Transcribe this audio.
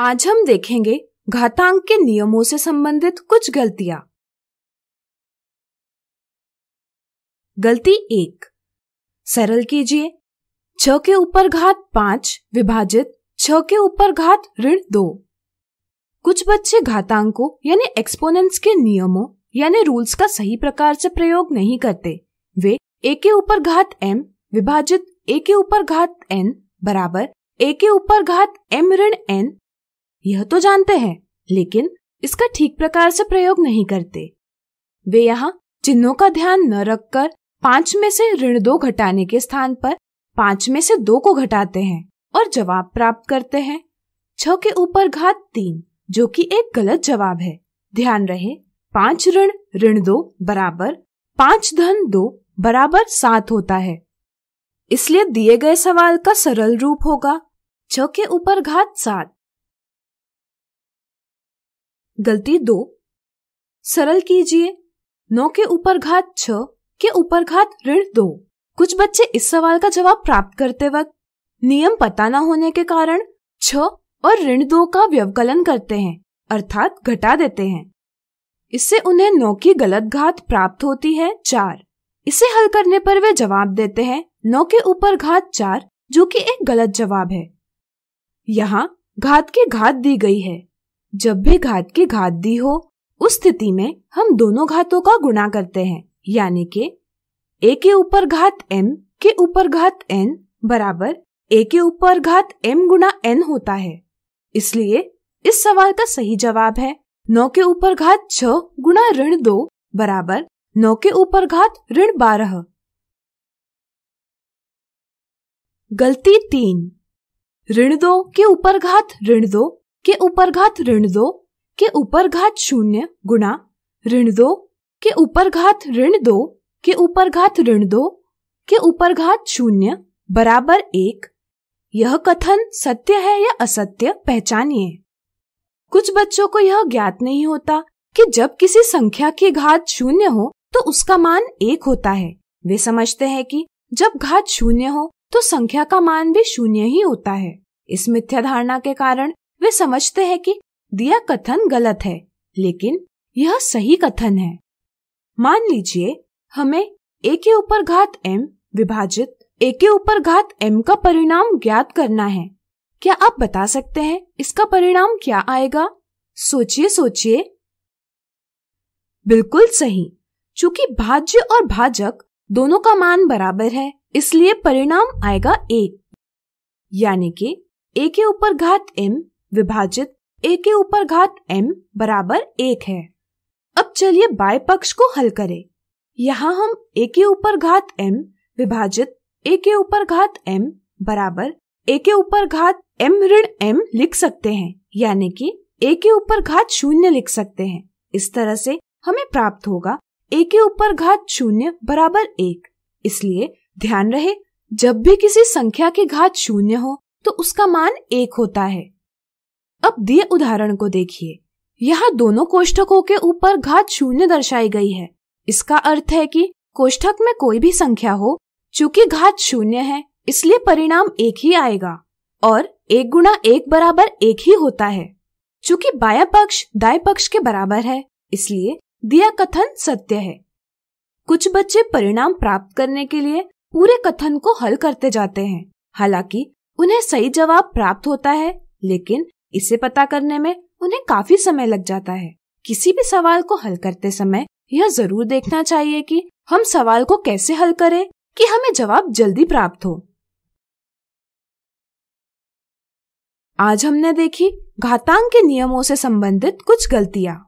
आज हम देखेंगे घातांक के नियमों से संबंधित कुछ गलतियां गलती एक सरल कीजिए छ के ऊपर घात पांच विभाजित छ के ऊपर घात ऋण दो कुछ बच्चे घातांकों यानी एक्सपोनेंट्स के नियमों यानी रूल्स का सही प्रकार से प्रयोग नहीं करते वे ए के ऊपर घात एम विभाजित ए के ऊपर घात एन बराबर ए के ऊपर घात एम ऋण एन यह तो जानते हैं लेकिन इसका ठीक प्रकार से प्रयोग नहीं करते वे यहाँ चिन्हों का ध्यान न रखकर पांच में से ऋण दो घटाने के स्थान पर पांच में से दो को घटाते हैं और जवाब प्राप्त करते हैं छ के ऊपर घात तीन जो कि एक गलत जवाब है ध्यान रहे पांच ऋण ऋण दो बराबर पांच धन दो बराबर सात होता है इसलिए दिए गए सवाल का सरल रूप होगा छ के ऊपर घात सात गलती दो सरल कीजिए नौ के ऊपर घात छ के ऊपर घात ऋण दो कुछ बच्चे इस सवाल का जवाब प्राप्त करते वक्त नियम पता न होने के कारण छ और ऋण दो का व्यवकलन करते हैं अर्थात घटा देते हैं इससे उन्हें नौ की गलत घात प्राप्त होती है चार इसे हल करने पर वे जवाब देते हैं नौ के ऊपर घात चार जो कि एक गलत जवाब है यहाँ घात की घात दी गई है जब भी घात की घात दी हो उस स्थिति में हम दोनों घातों का गुणा करते हैं यानी कि ए के ऊपर घात एम के ऊपर घात एन बराबर ए के ऊपर घात एम गुना एन होता है इसलिए इस सवाल का सही जवाब है नौ के ऊपर घात छ गुना ऋण दो बराबर नौ के ऊपर घात ऋण बारह गलती तीन ऋण दो के ऊपर घात ऋण दो के ऊपर घात ऋण दो के ऊपर घात शून्य गुणा ऋण दो के ऊपर घात ऋण दो के ऊपर घात ऋण दो के ऊपर घात शून्य बराबर एक यह कथन सत्य है या असत्य पहचानिए कुछ बच्चों को यह ज्ञात नहीं होता कि जब किसी संख्या की घात शून्य हो तो उसका मान एक होता है वे समझते हैं कि जब घात शून्य हो तो संख्या का मान भी शून्य ही होता है इस मिथ्या धारणा के कारण वे समझते हैं कि दिया कथन गलत है लेकिन यह सही कथन है मान लीजिए हमें ए के ऊपर घात एम विभाजित ए के ऊपर घात एम का परिणाम ज्ञात करना है क्या आप बता सकते हैं इसका परिणाम क्या आएगा सोचिए सोचिए बिल्कुल सही चूंकि भाज्य और भाजक दोनों का मान बराबर है इसलिए परिणाम आएगा एक यानी कि ए के ऊपर घात एम विभाजित ए के ऊपर घात एम बराबर एक है अब चलिए बाय पक्ष को हल करें यहाँ हम ए के ऊपर घात एम विभाजित ए के ऊपर घात एम बराबर ए के ऊपर घात एम ऋण एम लिख सकते हैं यानी कि ए के ऊपर घात शून्य लिख सकते हैं इस तरह से हमें प्राप्त होगा ए के ऊपर घात शून्य बराबर एक इसलिए ध्यान रहे जब भी किसी संख्या के घात शून्य हो तो उसका मान एक होता है अब दिए उदाहरण को देखिए यहाँ दोनों कोष्ठकों के ऊपर घात शून्य दर्शाई गई है इसका अर्थ है कि कोष्ठक में कोई भी संख्या हो चूंकि घात शून्य है इसलिए परिणाम एक ही आएगा और एक गुणा एक बराबर एक ही होता है चूंकि बाया पक्ष दाय पक्ष के बराबर है इसलिए दिया कथन सत्य है कुछ बच्चे परिणाम प्राप्त करने के लिए पूरे कथन को हल करते जाते हैं हालांकि उन्हें सही जवाब प्राप्त होता है लेकिन इसे पता करने में उन्हें काफी समय लग जाता है किसी भी सवाल को हल करते समय यह जरूर देखना चाहिए कि हम सवाल को कैसे हल करें कि हमें जवाब जल्दी प्राप्त हो आज हमने देखी घातांक के नियमों से संबंधित कुछ गलतियां